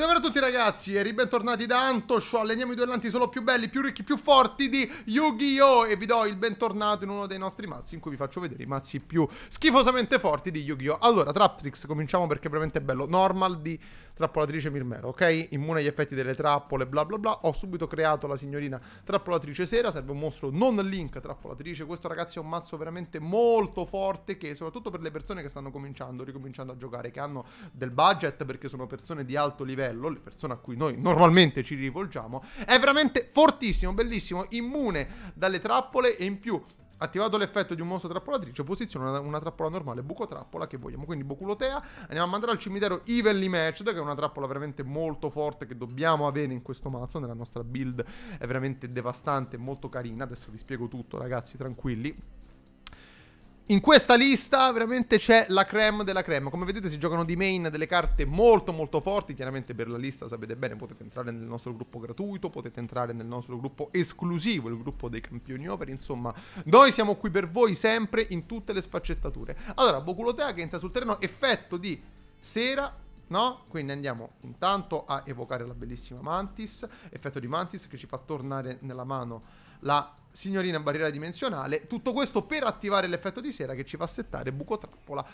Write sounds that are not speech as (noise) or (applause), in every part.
Salve a tutti ragazzi e ribentornati da Antosho, alleniamo i duellanti solo più belli, più ricchi, più forti di Yu-Gi-Oh! E vi do il bentornato in uno dei nostri mazzi in cui vi faccio vedere i mazzi più schifosamente forti di Yu-Gi-Oh! Allora, Traptrix, cominciamo perché veramente è bello, normal di trappolatrice Mirmero, ok? Immune agli effetti delle trappole, bla bla bla, ho subito creato la signorina trappolatrice sera, serve un mostro non link trappolatrice, questo ragazzi è un mazzo veramente molto forte che soprattutto per le persone che stanno cominciando, ricominciando a giocare, che hanno del budget perché sono persone di alto livello, cervello, le persone a cui noi normalmente ci rivolgiamo, è veramente fortissimo, bellissimo, immune dalle trappole e in più Attivato l'effetto di un mostro trappolatrice, posiziona una, una, trappola normale, buco trappola che vogliamo. Quindi Boculotea. Andiamo a mandare al cimitero Evenly Matched, che è una trappola veramente molto forte che dobbiamo avere in questo mazzo. Nella nostra build è veramente devastante, molto carina. Adesso vi spiego tutto, ragazzi, tranquilli. In questa lista veramente c'è la creme della creme. Come vedete si giocano di main delle carte molto molto forti. Chiaramente per la lista sapete bene potete entrare nel nostro gruppo gratuito, potete entrare nel nostro gruppo esclusivo, il gruppo dei campioni over. Insomma, noi siamo qui per voi sempre in tutte le sfaccettature. Allora, Boculotea che entra sul terreno, effetto di sera No? Quindi andiamo intanto a evocare la bellissima Mantis, effetto di Mantis che ci fa tornare nella mano la signorina barriera dimensionale. Tutto questo per attivare l'effetto di sera che ci fa settare buco trappola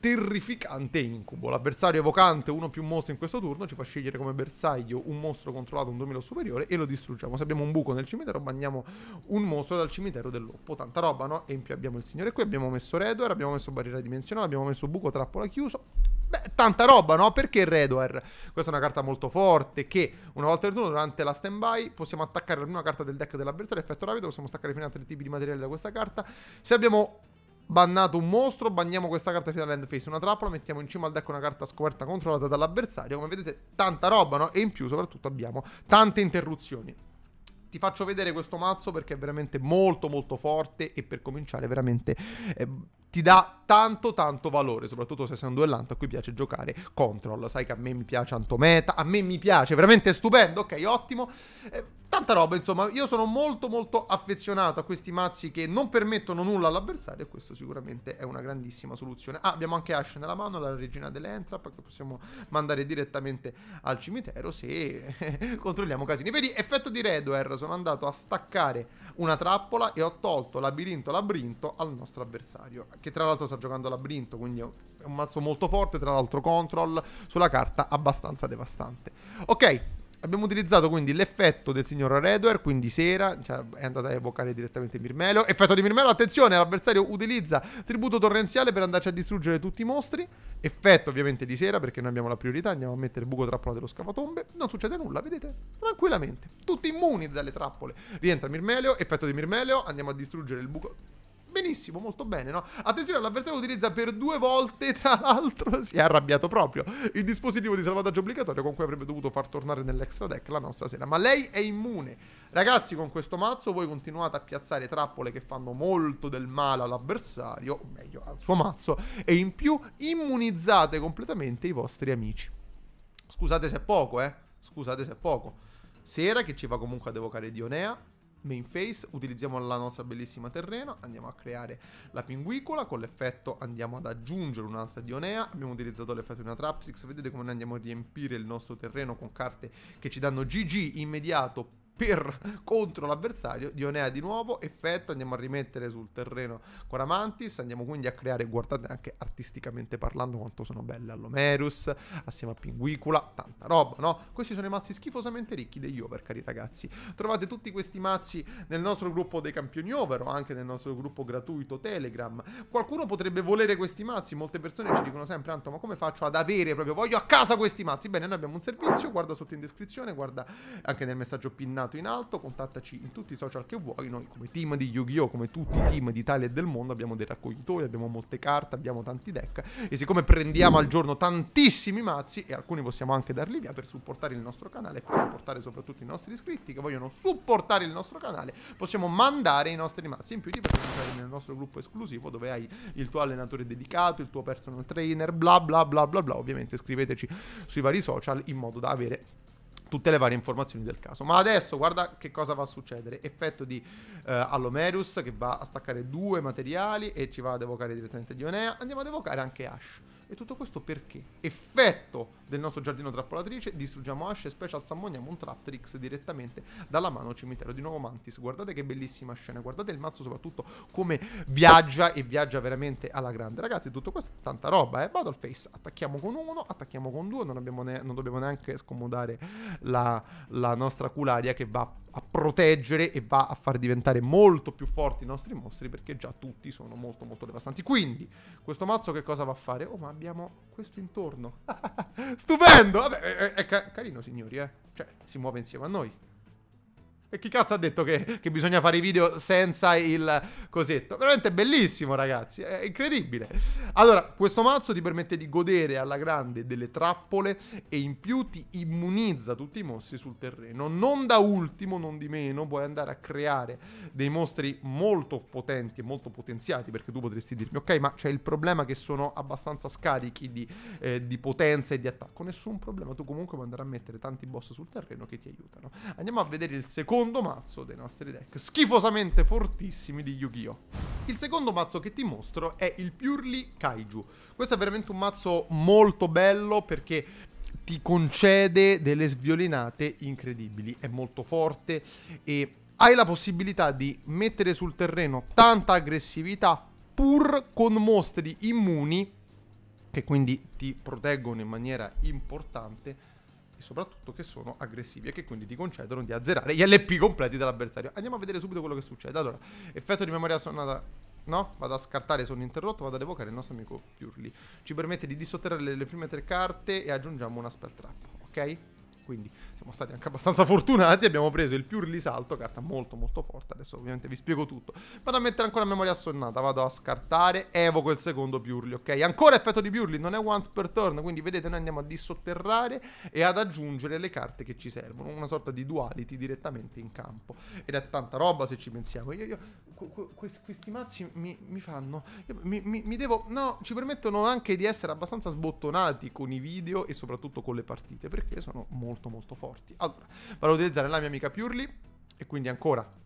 terrificante incubo. L'avversario evocante uno più mostro in questo turno ci fa scegliere come bersaglio un mostro controllato un domino superiore e lo distruggiamo. Se abbiamo un buco nel cimitero bandiamo un mostro dal cimitero dell'oppo. Tanta roba, no? E in più abbiamo il signore qui, abbiamo messo Redware, abbiamo messo barriera dimensionale, abbiamo messo buco trappola chiuso. Beh, tanta roba, no? Perché Redware? Questa è una carta molto forte che una volta del turno durante la standby possiamo attaccare la prima carta del deck dell'avversario, effetto rapido, possiamo staccare fino a tre tipi di materiale da questa carta. Se abbiamo bannato un mostro, banniamo questa carta fino all'end face, una trappola, mettiamo in cima al deck una carta scoperta controllata dall'avversario. Come vedete, tanta roba, no? E in più, soprattutto, abbiamo tante interruzioni ti faccio vedere questo mazzo perché è veramente molto molto forte e per cominciare veramente eh, ti dà tanto tanto valore, soprattutto se sei un duellante a cui piace giocare control. Sai che a me mi piace Antometa, a me mi piace, veramente stupendo, ok, ottimo. Eh, tanta roba, insomma, io sono molto molto affezionato a questi mazzi che non permettono nulla all'avversario e questo sicuramente è una grandissima soluzione. Ah, abbiamo anche Ash nella mano, la regina dell'Entrap, che possiamo mandare direttamente al cimitero se (laughs) controlliamo casini. Vedi, effetto di Redware, sono andato a staccare una trappola e ho tolto labirinto labirinto al nostro avversario che tra l'altro sta giocando a labirinto, quindi è un mazzo molto forte, tra l'altro control sulla carta abbastanza devastante. Ok, Abbiamo utilizzato quindi l'effetto del signor Redware, quindi sera, cioè è andata a evocare direttamente Mirmelo. Effetto di Mirmelo, attenzione, l'avversario utilizza tributo torrenziale per andarci a distruggere tutti i mostri. Effetto ovviamente di sera perché noi abbiamo la priorità, andiamo a mettere buco trappola dello scavatombe. Non succede nulla, vedete? Tranquillamente. Tutti immuni dalle trappole. Rientra Mirmeleo, effetto di Mirmeleo, andiamo a distruggere il buco Benissimo, molto bene, no? Attenzione, l'avversario utilizza per due volte, tra l'altro, (laughs) si è arrabbiato proprio il dispositivo di salvataggio obbligatorio con cui avrebbe dovuto far tornare nell'extra deck la nostra sera. Ma lei è immune. Ragazzi, con questo mazzo voi continuate a piazzare trappole che fanno molto del male all'avversario, o meglio, al suo mazzo, e in più immunizzate completamente i vostri amici. Scusate se è poco, eh? Scusate se è poco. Sera che ci va comunque ad evocare Dionea main face, utilizziamo la nostra bellissima terreno, andiamo a creare la pinguicola, con l'effetto andiamo ad aggiungere un'altra dionea, abbiamo utilizzato l'effetto di una traptrix, vedete come andiamo a riempire il nostro terreno con carte che ci danno GG immediato per, contro l'avversario. Dionea di nuovo, effetto, andiamo a rimettere sul terreno Coramantis, andiamo quindi a creare, guardate anche artisticamente parlando quanto sono belle Allomerus, assieme a Pinguicula, tanta roba, no? Questi sono i mazzi schifosamente ricchi degli over, cari ragazzi. Trovate tutti questi mazzi nel nostro gruppo dei campioni over o anche nel nostro gruppo gratuito Telegram. Qualcuno potrebbe volere questi mazzi, molte persone ci dicono sempre Anto, ma come faccio ad avere proprio, voglio a casa questi mazzi? Bene, noi abbiamo un servizio, guarda sotto in descrizione, guarda anche nel messaggio pinnato menzionato in alto, contattaci in tutti i social che vuoi, noi come team di Yu-Gi-Oh, come tutti i team d'Italia e del mondo abbiamo dei raccoglitori, abbiamo molte carte, abbiamo tanti deck e siccome prendiamo al giorno tantissimi mazzi e alcuni possiamo anche darli via per supportare il nostro canale e per supportare soprattutto i nostri iscritti che vogliono supportare il nostro canale, possiamo mandare i nostri mazzi in più di fai entrare nel nostro gruppo esclusivo dove hai il tuo allenatore dedicato, il tuo personal trainer, bla bla bla bla bla, ovviamente scriveteci sui vari social in modo da avere tutte le varie informazioni del caso. Ma adesso guarda che cosa va a succedere. Effetto di eh, Allomerus che va a staccare due materiali e ci va ad evocare direttamente Dionea. Andiamo ad evocare anche Ash. E tutto questo perché? Effetto del nostro giardino trappolatrice, distruggiamo Ash e Special Sammoniamo un Traptrix direttamente dalla mano cimitero. Di nuovo Mantis, guardate che bellissima scena, guardate il mazzo soprattutto come viaggia e viaggia veramente alla grande. Ragazzi, tutto questo è tanta roba, eh. Battleface, attacchiamo con uno, attacchiamo con due, non, ne non dobbiamo neanche scomodare la, la nostra cularia che va a proteggere e va a far diventare molto più forti i nostri mostri perché già tutti sono molto molto devastanti. Quindi, questo mazzo che cosa va a fare? Oh, ma abbiamo abbiamo questo intorno. (laughs) Stupendo! Vabbè, è, è, carino, signori, eh. Cioè, si muove insieme a noi. E chi cazzo ha detto che, che, bisogna fare i video senza il cosetto? Veramente bellissimo, ragazzi. È incredibile. Allora, questo mazzo ti permette di godere alla grande delle trappole e in più ti immunizza tutti i mostri sul terreno. Non da ultimo, non di meno, puoi andare a creare dei mostri molto potenti e molto potenziati. Perché tu potresti dirmi, ok, ma c'è il problema che sono abbastanza scarichi di, eh, di potenza e di attacco. Nessun problema. Tu comunque puoi andare a mettere tanti boss sul terreno che ti aiutano. Andiamo a vedere il secondo secondo mazzo dei nostri deck, schifosamente fortissimi di Yu-Gi-Oh! Il secondo mazzo che ti mostro è il Purely Kaiju. Questo è veramente un mazzo molto bello perché ti concede delle sviolinate incredibili. È molto forte e hai la possibilità di mettere sul terreno tanta aggressività pur con mostri immuni che quindi ti proteggono in maniera importante soprattutto che sono aggressivi e che quindi ti concedono di azzerare gli LP completi dell'avversario. Andiamo a vedere subito quello che succede. Allora, effetto di memoria sonata No, vado a scartare sono interrotto, vado ad evocare il nostro amico Purely. Ci permette di disotterrare le prime tre carte e aggiungiamo una spell trap, ok? Quindi siamo stati anche abbastanza (laughs) fortunati, abbiamo preso il Pure Lisalto, carta molto molto forte, adesso ovviamente vi spiego tutto. Vado a mettere ancora memoria assonnata, vado a scartare, evoco il secondo Purli, ok? Ancora effetto di Purli, non è once per turn, quindi vedete noi andiamo a dissotterrare e ad aggiungere le carte che ci servono, una sorta di duality direttamente in campo. Ed è tanta roba se ci pensiamo. Io, io questi, questi mazzi mi, mi fanno... Io, mi, mi, mi devo... No, ci permettono anche di essere abbastanza sbottonati con i video e soprattutto con le partite, perché sono molto molto molto forti. Allora, vado ad utilizzare la mia amica Purely e quindi ancora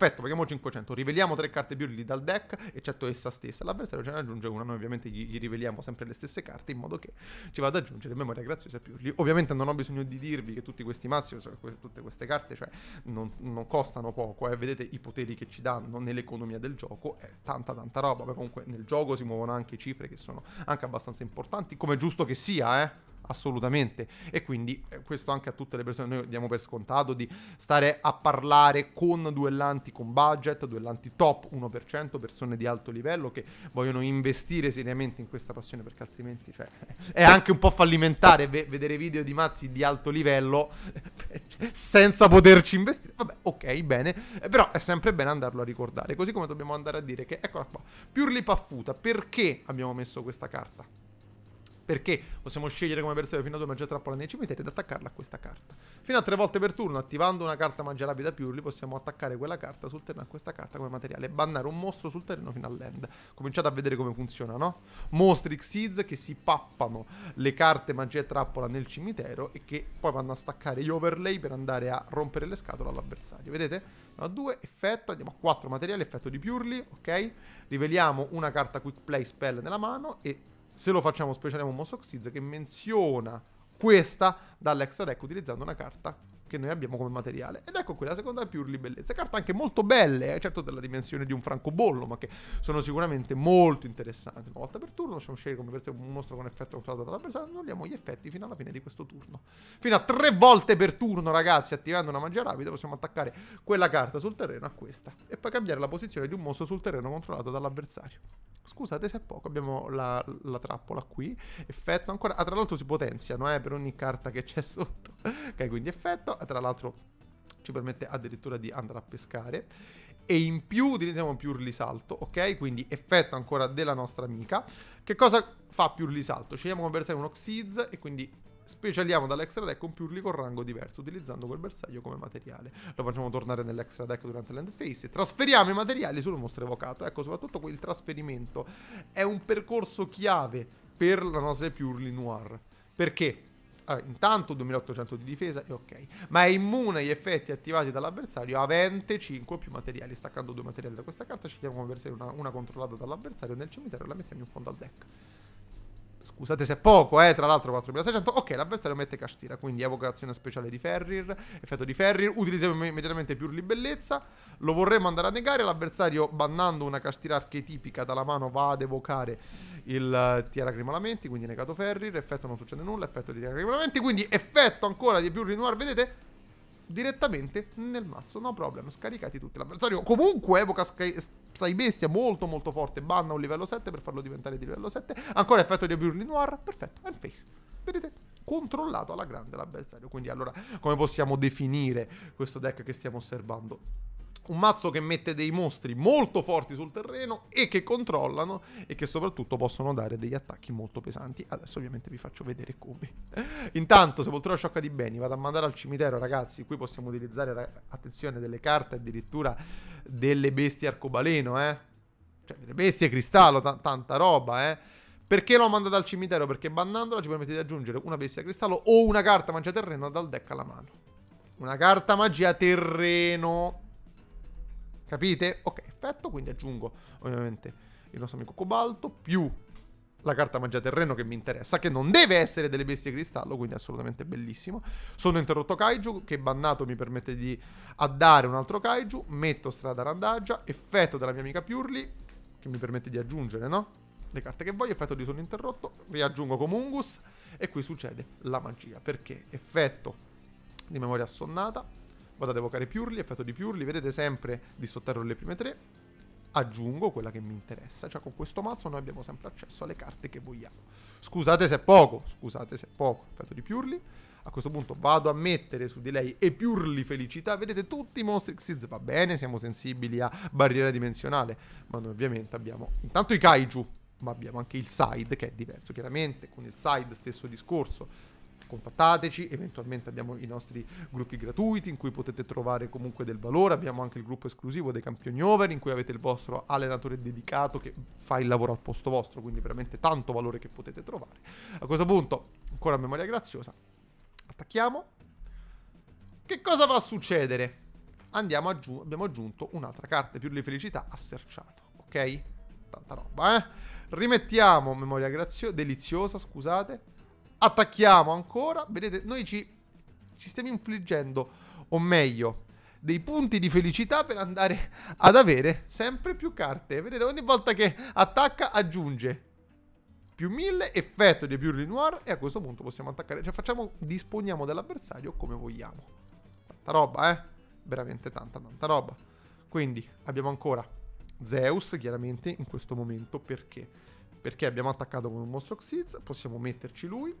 Perfetto, paghiamo 500. Riveliamo tre carte Burly dal deck, eccetto essa stessa. L'avversario ce ne aggiunge una. Noi ovviamente gli, gli, riveliamo sempre le stesse carte in modo che ci vada ad aggiungere memoria graziosa Burly. Ovviamente non ho bisogno di dirvi che tutti questi mazzi, tutte queste carte, cioè, non, non costano poco. Eh. Vedete i poteri che ci danno nell'economia del gioco. È tanta tanta roba. Beh, comunque nel gioco si muovono anche cifre che sono anche abbastanza importanti, come giusto che sia, eh assolutamente. E quindi eh, questo anche a tutte le persone, noi diamo per scontato di stare a parlare con duellanti con budget, duellanti top 1%, persone di alto livello che vogliono investire seriamente in questa passione perché altrimenti cioè, (laughs) è anche un po' fallimentare ve- vedere video di mazzi di alto livello (laughs) senza poterci investire. Vabbè, ok, bene, però è sempre bene andarlo a ricordare, così come dobbiamo andare a dire che eccola qua, Purely Paffuta, perché abbiamo messo questa carta? Perché possiamo scegliere come bersaglio fino a due trappola nei cimiteri ed attaccarla a questa carta. Fino a tre volte per turno, attivando una carta magia da purely, possiamo attaccare quella carta sul terreno a questa carta come materiale e bannare un mostro sul terreno fino all'end. Cominciate a vedere come funziona, no? Mostri Xyz che si pappano le carte magia trappola nel cimitero e che poi vanno a staccare gli overlay per andare a rompere le scatole all'avversario. Vedete? a 2, effetto, andiamo a 4 materiali, effetto di Purely, ok? Riveliamo una carta Quick Play Spell nella mano e se lo facciamo specialiamo un mostro che menziona questa dall'extra deck utilizzando una carta che noi abbiamo come materiale. Ed ecco qui la seconda Purely Bellezza. Carte anche molto belle, eh, certo della dimensione di un francobollo, ma che sono sicuramente molto interessanti. Una volta per turno possiamo scegliere come per un mostro con effetto controllato dall'avversario, annulliamo gli effetti fino alla fine di questo turno. Fino a tre volte per turno, ragazzi, attivando una magia rapida possiamo attaccare quella carta sul terreno a questa. E poi cambiare la posizione di un mostro sul terreno controllato dall'avversario. Scusate se è poco, abbiamo la, la trappola qui, effetto ancora, ah tra l'altro si potenziano eh, per ogni carta che c'è sotto, ok (laughs) quindi effetto, tra l'altro ci permette addirittura di andare a pescare e in più utilizziamo Pure Salto, ok? Quindi effetto ancora della nostra amica. Che cosa fa Pure Salto? Scegliamo come bersaglio un Oxiz e quindi specialiamo dall'extra deck un purli con rango diverso, utilizzando quel bersaglio come materiale. Lo facciamo tornare nell'extra deck durante l'end phase e trasferiamo i materiali sul mostro evocato. Ecco, soprattutto quel trasferimento è un percorso chiave per la nostra purli Noir. Perché? allora, intanto 2800 di difesa è ok, ma è immune agli effetti attivati dall'avversario avente 5 o più materiali. Staccando due materiali da questa carta scegliamo una, una controllata dall'avversario nel cimitero e la mettiamo in fondo al deck. Scusate se è poco, eh, tra l'altro 4600. Ok, l'avversario mette Castira, quindi evocazione speciale di Ferrir, effetto di Ferrir, utilizziamo immediatamente più libellezza, lo vorremmo andare a negare, l'avversario bannando una Castira archetipica dalla mano va ad evocare il uh, Tiara Crimolamenti, quindi negato Ferrir, effetto non succede nulla, effetto di Tiara Crimolamenti, quindi effetto ancora di più Renoir, vedete? direttamente nel mazzo. No problem, scaricati tutti. L'avversario comunque evoca Bestia molto molto forte, banna un livello 7 per farlo diventare di livello 7. Ancora effetto di Aburli Noir, perfetto, and face. Vedete? Controllato alla grande l'avversario. Quindi allora come possiamo definire questo deck che stiamo osservando? un mazzo che mette dei mostri molto forti sul terreno e che controllano e che soprattutto possono dare degli attacchi molto pesanti. Adesso ovviamente vi faccio vedere come. (laughs) Intanto, sepoltura sciocca di beni, vado a mandare al cimitero, ragazzi. Qui possiamo utilizzare, attenzione, delle carte, addirittura delle bestie arcobaleno, eh. Cioè, delle bestie cristallo, tanta roba, eh. Perché l'ho mandata al cimitero? Perché bannandola ci permette di aggiungere una bestia cristallo o una carta magia terreno dal deck alla mano. Una carta magia terreno Capite? Ok, perfetto, quindi aggiungo ovviamente il nostro amico cobalto più la carta magia terreno che mi interessa, che non deve essere delle bestie cristallo, quindi assolutamente bellissimo. Sono interrotto kaiju, che bannato mi permette di addare un altro kaiju, metto strada randaggia, effetto della mia amica Purli, che mi permette di aggiungere, no? Le carte che voglio, effetto di sono interrotto, riaggiungo Comungus e qui succede la magia, perché effetto di memoria assonnata, Vado ad evocare Purli, effetto di Purli, vedete sempre di sotterrò le prime tre. Aggiungo quella che mi interessa, cioè con questo mazzo noi abbiamo sempre accesso alle carte che vogliamo. Scusate se è poco, scusate se è poco, effetto di Purli. A questo punto vado a mettere su di lei e Purli felicità. Vedete tutti i mostri Xyz, va bene, siamo sensibili a barriera dimensionale, ma noi ovviamente abbiamo intanto i kaiju, ma abbiamo anche il side che è diverso, chiaramente con il side stesso discorso contattateci, eventualmente abbiamo i nostri gruppi gratuiti in cui potete trovare comunque del valore, abbiamo anche il gruppo esclusivo dei campioni over in cui avete il vostro allenatore dedicato che fa il lavoro al posto vostro, quindi veramente tanto valore che potete trovare. A questo punto, ancora memoria graziosa, attacchiamo. Che cosa va a succedere? Aggiung- abbiamo aggiunto un'altra carta, più di felicità, asserciato, ok? Tanta roba, eh? Rimettiamo memoria graziosa, deliziosa, scusate, Attacchiamo ancora. Vedete, noi ci, ci stiamo infliggendo, o meglio, dei punti di felicità per andare ad avere sempre più carte. Vedete, ogni volta che attacca aggiunge più 1000, effetto di Pure Renoir e a questo punto possiamo attaccare. Cioè facciamo, disponiamo dell'avversario come vogliamo. Tanta roba, eh? Veramente tanta, tanta roba. Quindi abbiamo ancora Zeus, chiaramente, in questo momento, perché perché abbiamo attaccato con un mostro Xyz, possiamo metterci lui.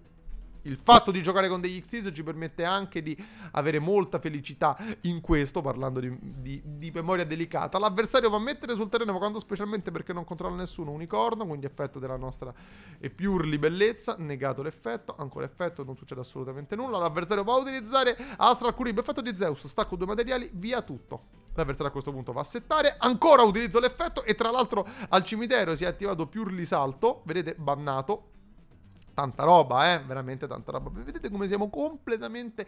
Il fatto di giocare con degli Xyz ci permette anche di avere molta felicità in questo, parlando di, di, di memoria delicata. L'avversario va a mettere sul terreno quando specialmente perché non controlla nessuno unicorno, quindi effetto della nostra e purely bellezza, negato l'effetto, ancora effetto, non succede assolutamente nulla. L'avversario va a utilizzare Astral Curib, effetto di Zeus, stacco due materiali, via tutto. L'avversario a questo punto va a settare. Ancora utilizzo l'effetto e tra l'altro al cimitero si è attivato più risalto. Vedete, bannato. Tanta roba, eh, veramente tanta roba. Vedete come siamo completamente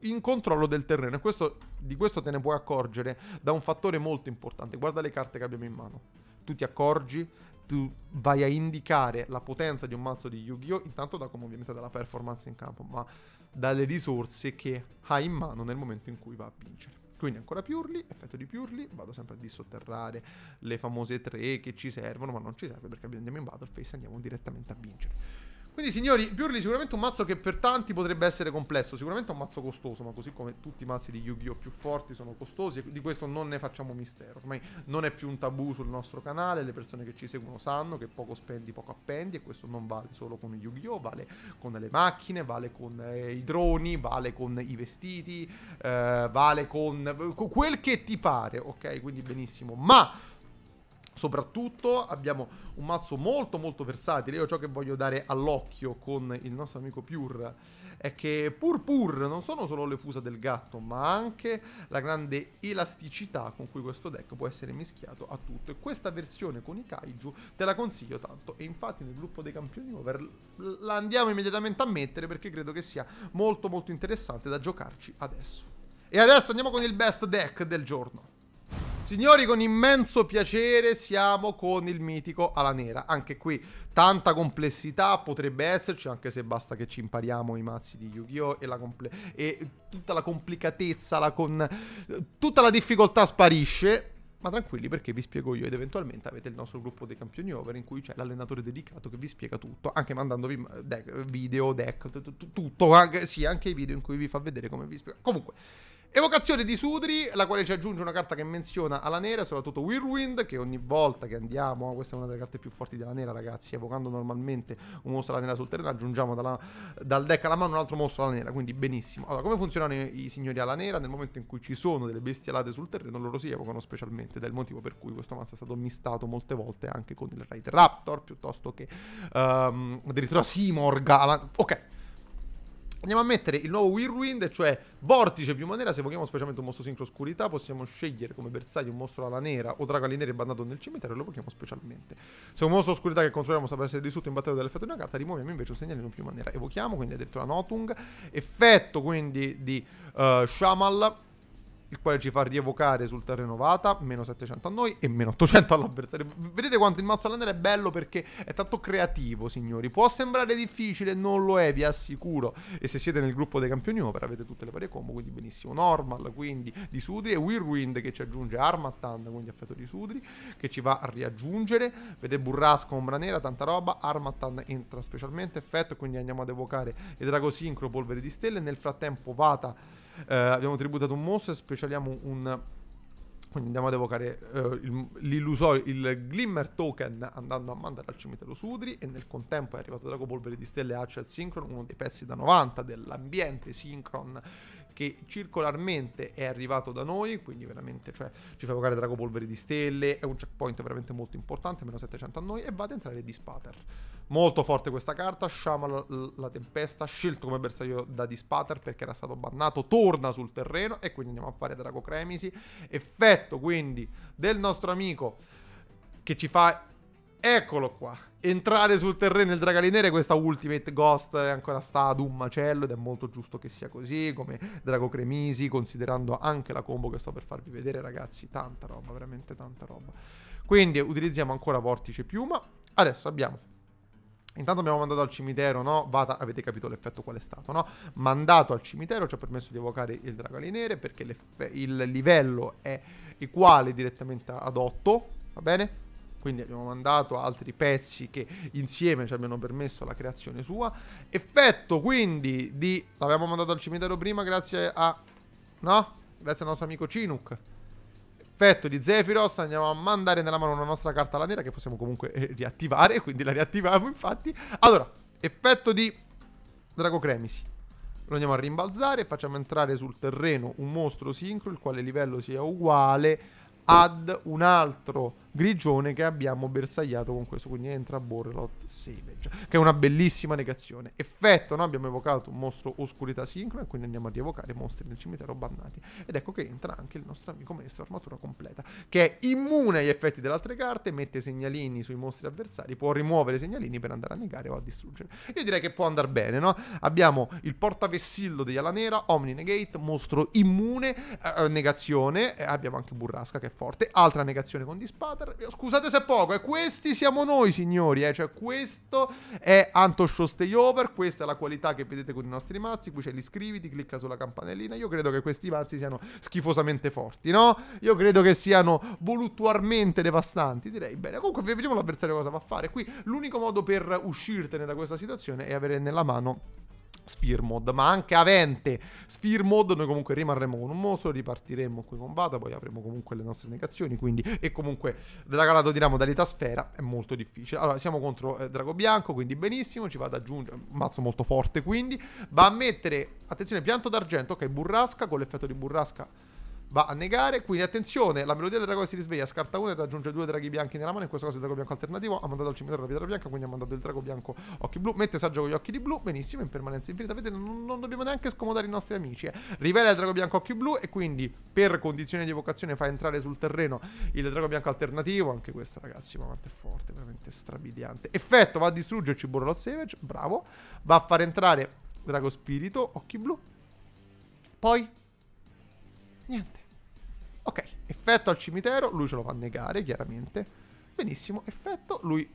in controllo del terreno e questo, di questo te ne puoi accorgere da un fattore molto importante. Guarda le carte che abbiamo in mano. Tu ti accorgi tu vai a indicare la potenza di un mazzo di Yu-Gi-Oh! intanto da come ovviamente dalla performance in campo, ma dalle risorse che hai in mano nel momento in cui va a vincere. Quindi ancora piurli, effetto di piurli, vado sempre a dissotterrare le famose tre che ci servono, ma non ci serve perché andiamo in Battleface e andiamo direttamente a vincere. Quindi signori, Burly sicuramente un mazzo che per tanti potrebbe essere complesso, sicuramente è un mazzo costoso, ma così come tutti i mazzi di Yu-Gi-Oh più forti sono costosi e di questo non ne facciamo mistero. Ormai non è più un tabù sul nostro canale, le persone che ci seguono sanno che poco spendi, poco appendi e questo non vale solo con Yu-Gi-Oh, vale con le macchine, vale con eh, i droni, vale con i vestiti, eh, vale con eh, quel che ti pare, ok? Quindi benissimo, ma Soprattutto abbiamo un mazzo molto molto versatile. Io ciò che voglio dare all'occhio con il nostro amico Pure è che pur pur non sono solo le fusa del gatto, ma anche la grande elasticità con cui questo deck può essere mischiato a tutto. E questa versione con i kaiju te la consiglio tanto. E infatti nel gruppo dei campioni over la andiamo immediatamente a mettere perché credo che sia molto molto interessante da giocarci adesso. E adesso andiamo con il best deck del giorno. Signori, con immenso piacere siamo con il mitico Ala Nera. Anche qui tanta complessità potrebbe esserci, anche se basta che ci impariamo i mazzi di Yu-Gi-Oh! E, e, tutta la complicatezza, la con... tutta la difficoltà sparisce. Ma tranquilli perché vi spiego io ed eventualmente avete il nostro gruppo dei campioni over in cui c'è l'allenatore dedicato che vi spiega tutto, anche mandandovi deck, video, deck, tutto, anche, sì, anche i video in cui vi fa vedere come vi spiega. Comunque... Evocazione di Sudri, la quale ci aggiunge una carta che menziona alla nera, soprattutto Whirlwind, che ogni volta che andiamo, questa è una delle carte più forti della nera ragazzi, evocando normalmente un mostro alla nera sul terreno, aggiungiamo dalla, dal deck alla mano un altro mostro alla nera, quindi benissimo. Allora, come funzionano i, i signori alla nera? Nel momento in cui ci sono delle bestialate sul terreno, loro si evocano specialmente, ed è il motivo per cui questo mazzo è stato mistato molte volte anche con il Raid Raptor, piuttosto che um, addirittura Simorga. Ok. Andiamo a mettere il nuovo Whirlwind, cioè Vortice più nera. Se vogliamo specialmente un mostro sincro oscurità, possiamo scegliere come bersaglio un mostro alla nera o drago alle nere bandato nel cimitero e lo vogliamo specialmente. Se un mostro oscurità che controlliamo sta per essere distrutto in battaglia dall'effetto di una carta, rimuoviamo invece un segnale in più nera. Evochiamo, quindi addirittura Notung. Effetto quindi di uh, Shamal il quale ci fa rievocare sul terreno Vata, meno 700 a noi e meno 800 all'avversario. Vedete quanto il mazzo all'andare è bello perché è tanto creativo, signori. Può sembrare difficile, non lo è, vi assicuro. E se siete nel gruppo dei campioni opera avete tutte le varie combo, quindi benissimo. Normal, quindi, di Sudri e Whirlwind che ci aggiunge Armatan, quindi effetto di Sudri, che ci va a riaggiungere. Vedete Burrasco, Ombra Nera, tanta roba. Armatan entra specialmente, effetto, quindi andiamo ad evocare il Drago Sincro, Polvere di Stelle. Nel frattempo Vata eh, abbiamo tributato un mostro e specialiamo un... Quindi andiamo ad evocare eh, l'illusorio, il Glimmer Token andando a mandare al cimitero Sudri e nel contempo è arrivato Drago Polvere di Stelle H al Synchron, uno dei pezzi da 90 dell'ambiente Synchron che circolarmente è arrivato da noi, quindi veramente cioè, ci fa evocare Drago Polveri di Stelle, è un checkpoint veramente molto importante, meno 700 a noi, e va ad entrare Dispater. Molto forte questa carta, Shaman la, la tempesta, scelto come bersaglio da Dispater perché era stato bannato, torna sul terreno e quindi andiamo a fare Drago Cremisi, effetto quindi del nostro amico che ci fa Eccolo qua. Entrare sul terreno del Dragalinere, questa Ultimate Ghost è ancora sta ad un macello ed è molto giusto che sia così, come Drago Cremisi, considerando anche la combo che sto per farvi vedere, ragazzi, tanta roba, veramente tanta roba. Quindi utilizziamo ancora Vortice Piuma. Adesso abbiamo Intanto abbiamo mandato al cimitero, no? Vata, avete capito l'effetto qual è stato, no? Mandato al cimitero ci ha permesso di evocare il Dragalinere perché il livello è uguale direttamente ad 8, va bene? Quindi abbiamo mandato altri pezzi che insieme ci abbiano permesso la creazione sua. Effetto quindi di... l'abbiamo mandato al cimitero prima grazie a... No? Grazie al nostro amico Chinook. Effetto di Zephyros andiamo a mandare nella mano una nostra carta alla nera che possiamo comunque eh, riattivare. (laughs) Quindi la riattiviamo infatti. Allora, effetto di Drago Cremisi lo andiamo a rimbalzare e facciamo entrare sul terreno un mostro sincro il quale livello sia uguale ad un altro grigione che abbiamo bersagliato con questo. Quindi entra Borrelot Savage, che è una bellissima negazione. Effetto, no? abbiamo evocato un mostro oscurità sincrona, quindi andiamo a rievocare mostri nel cimitero bannati. Ed ecco che entra anche il nostro amico maestro armatura completa, che è immune agli effetti delle altre carte, mette segnalini sui mostri avversari, può rimuovere segnalini per andare a negare o a distruggere. Io direi che può andare bene, no? Abbiamo il portavessillo degli Nera, Omni Negate, mostro immune, eh, eh negazione, abbiamo anche Burrasca che è forte, altra negazione con dispada Scusate se è poco, e eh. questi siamo noi, signori. Eh. Cioè, questo è Antoshow Stay Over. Questa è la qualità che vedete con i nostri mazzi. Qui c'è l'iscriviti, clicca sulla campanellina. Io credo che questi mazzi siano schifosamente forti, no? Io credo che siano voluttuarmente devastanti. Direi bene. Comunque, vediamo l'avversario cosa va a fare. Qui l'unico modo per uscirtene da questa situazione è avere nella mano Sphere Mode, ma anche avente Sphere Mode, noi comunque rimarremo con un mostro, ripartiremo qui con Vata, poi avremo comunque le nostre negazioni, quindi, e comunque della Galato Dinamo modalità Sfera è molto difficile. Allora, siamo contro eh, Drago Bianco, quindi benissimo, ci va ad aggiungere, un mazzo molto forte, quindi, va a mettere, attenzione, pianto d'argento, ok, burrasca, con l'effetto di burrasca va a negare. Quindi attenzione, la melodia del drago si risveglia, scarta una ed aggiunge due draghi bianchi nella mano. In questo caso il drago bianco alternativo ha mandato al cimitero la pietra bianca, quindi ha mandato il drago bianco occhi blu. Mette saggio con gli occhi di blu, benissimo, in permanenza infinita. Vedete, non, non dobbiamo neanche scomodare i nostri amici. Eh. Rivela il drago bianco occhi blu e quindi per condizione di evocazione fa entrare sul terreno il drago bianco alternativo. Anche questo, ragazzi, ma quanto è forte, veramente strabiliante. Effetto, va a distruggerci Borrelot Savage, bravo. Va a far entrare drago spirito, occhi blu. Poi niente. Ok, effetto al cimitero, lui ce lo fa negare, chiaramente. Benissimo, effetto, lui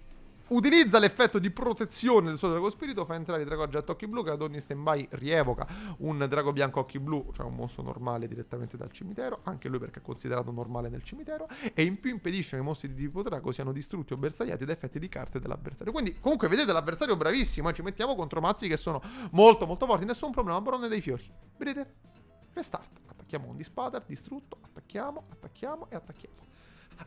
utilizza l'effetto di protezione del suo drago spirito, fa entrare il drago oggetto getto occhi blu che ad ogni standby rievoca un drago bianco occhi blu, cioè un mostro normale direttamente dal cimitero, anche lui perché è considerato normale nel cimitero, e in più impedisce che i mostri di tipo drago siano distrutti o bersagliati da effetti di carte dell'avversario. Quindi comunque vedete l'avversario è bravissimo, eh, ci mettiamo contro mazzi che sono molto molto forti, nessun problema, barone dei fiori. Vedete? Restart attacchiamo un di spada, distrutto, attacchiamo, attacchiamo e attacchiamo.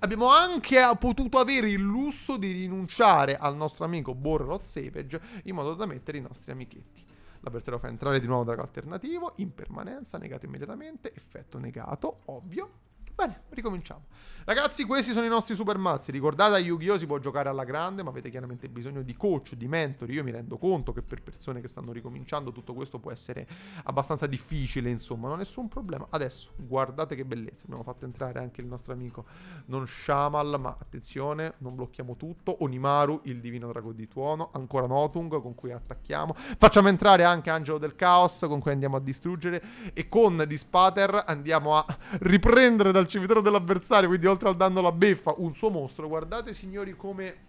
Abbiamo anche potuto avere il lusso di rinunciare al nostro amico Borrot Savage in modo da mettere i nostri amichetti. La L'avversario fa entrare di nuovo drago alternativo, in permanenza, negato immediatamente, effetto negato, ovvio. Bene, ricominciamo. Ragazzi, questi sono i nostri super mazzi. Ricordate, a Yu-Gi-Oh! si può giocare alla grande, ma avete chiaramente bisogno di coach, di mentori. Io mi rendo conto che per persone che stanno ricominciando tutto questo può essere abbastanza difficile, insomma, non è nessun problema. Adesso, guardate che bellezza. Abbiamo fatto entrare anche il nostro amico non Shamal, ma attenzione, non blocchiamo tutto. Onimaru, il divino drago di tuono, ancora Notung con cui attacchiamo. Facciamo entrare anche Angelo del Caos con cui andiamo a distruggere e con Dispater andiamo a riprendere da dal cimitero dell'avversario, quindi oltre al danno alla beffa, un suo mostro. Guardate signori come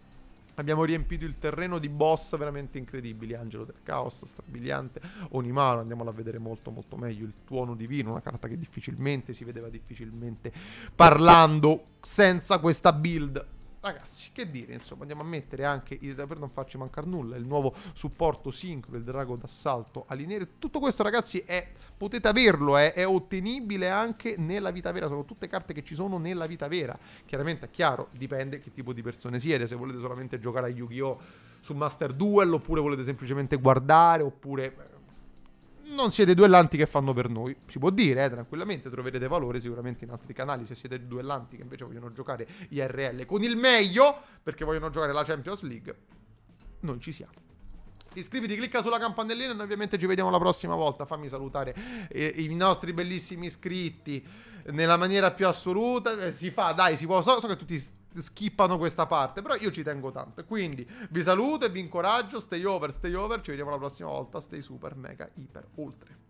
abbiamo riempito il terreno di boss veramente incredibili. Angelo del Caos, Strabiliante, Onimaro, andiamola a vedere molto molto meglio. Il tuono divino, una carta che difficilmente si vedeva difficilmente parlando senza questa build ragazzi, che dire, insomma, andiamo a mettere anche il, per non farci mancare nulla, il nuovo supporto sincro, il drago d'assalto aliniere. Tutto questo, ragazzi, è, potete averlo, è, eh, è, ottenibile anche nella vita vera. Sono tutte carte che ci sono nella vita vera. Chiaramente, è chiaro, dipende che tipo di persone siete. Se volete solamente giocare a Yu-Gi-Oh! su Master Duel, oppure volete semplicemente guardare, oppure non siete duellanti che fanno per noi. Si può dire, eh, tranquillamente, troverete valore sicuramente in altri canali se siete duellanti che invece vogliono giocare IRL con il meglio, perché vogliono giocare la Champions League. Noi ci siamo. Iscriviti, clicca sulla campanellina e noi ovviamente ci vediamo la prossima volta. Fammi salutare eh, i nostri bellissimi iscritti nella maniera più assoluta. Eh, si fa, dai, si può. So, so che tutti skippano questa parte, però io ci tengo tanto. Quindi vi saluto e vi incoraggio, stay over, stay over, ci vediamo la prossima volta, stay super, mega, iper, oltre.